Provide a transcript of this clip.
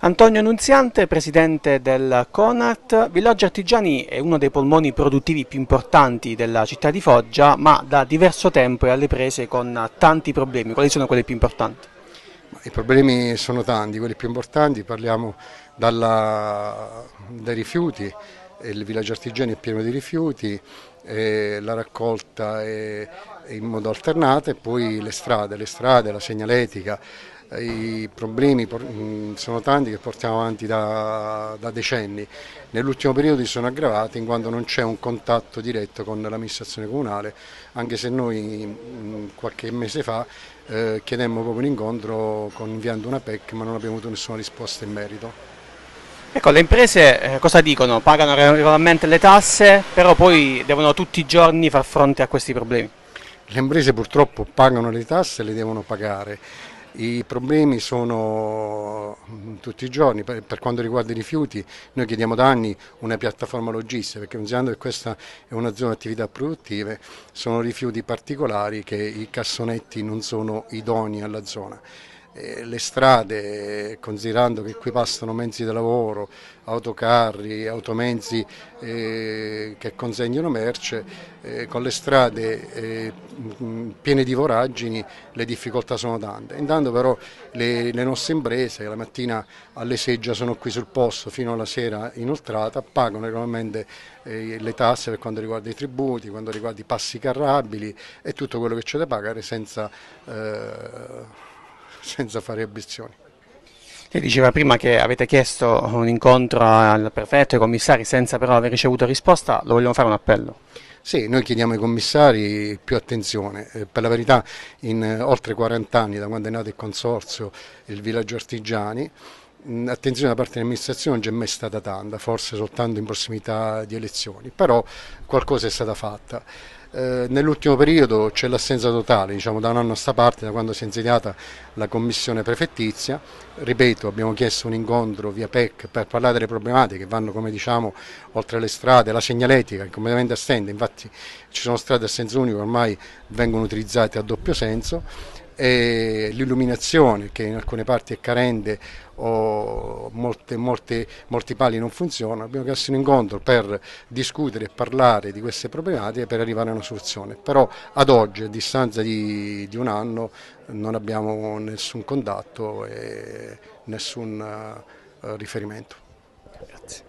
Antonio Nunziante, presidente del CONAT, Villaggio Artigiani è uno dei polmoni produttivi più importanti della città di Foggia, ma da diverso tempo è alle prese con tanti problemi. Quali sono quelli più importanti? I problemi sono tanti, quelli più importanti parliamo dalla, dai rifiuti, il villaggio artigiani è pieno di rifiuti, la raccolta è in modo alternato e poi le strade, le strade, la segnaletica, i problemi mm, sono tanti che portiamo avanti da, da decenni. Nell'ultimo periodo si sono aggravati in quanto non c'è un contatto diretto con l'amministrazione comunale, anche se noi mm, qualche mese fa eh, chiedemmo proprio un incontro con, inviando una PEC ma non abbiamo avuto nessuna risposta in merito. Ecco, le imprese eh, cosa dicono? Pagano regolarmente le tasse, però poi devono tutti i giorni far fronte a questi problemi. Le imprese purtroppo pagano le tasse e le devono pagare. I problemi sono mm, tutti i giorni, per, quanto riguarda i rifiuti noi chiediamo da anni una piattaforma logistica perché considerando che questa è una zona di attività produttive sono rifiuti particolari che i cassonetti non sono idonei alla zona le strade, considerando che qui passano mezzi di lavoro, autocarri, automezzi eh, che consegnano merce, eh, con le strade eh, piene di voragini le difficoltà sono tante. Intanto però le, nostre imprese la mattina alle 6 già sono qui sul posto fino alla sera inoltrata, pagano regolarmente le tasse per quanto riguarda i tributi, quanto riguarda i passi carrabili e tutto quello che c'è da pagare senza senza fare ambizioni. Lei diceva prima che avete chiesto un incontro al prefetto e ai commissari senza però aver ricevuto risposta, lo vogliamo fare un appello? Sì, noi chiediamo ai commissari più attenzione, eh, per la verità in eh, oltre 40 anni da quando è nato il consorzio il villaggio artigiani, mh, attenzione da parte dell'amministrazione non c'è mai stata tanta, forse soltanto in prossimità di elezioni, però qualcosa è stata fatta. Eh, nell'ultimo periodo c'è l'assenza totale, diciamo da un anno a sta parte, da quando si è insediata la commissione prefettizia, ripeto abbiamo chiesto un incontro via PEC per parlare delle problematiche che vanno come diciamo oltre le strade, la segnaletica è completamente assente, infatti ci sono strade a senso unico che ormai vengono utilizzate a doppio senso, eh, l'illuminazione che in alcune parti è carente o molte, molte, molti pali non funzionano, abbiamo chiesto un incontro per discutere e parlare di queste problematiche per arrivare a una soluzione, però ad oggi a distanza di, di un anno non abbiamo nessun contatto e nessun eh, riferimento. Grazie.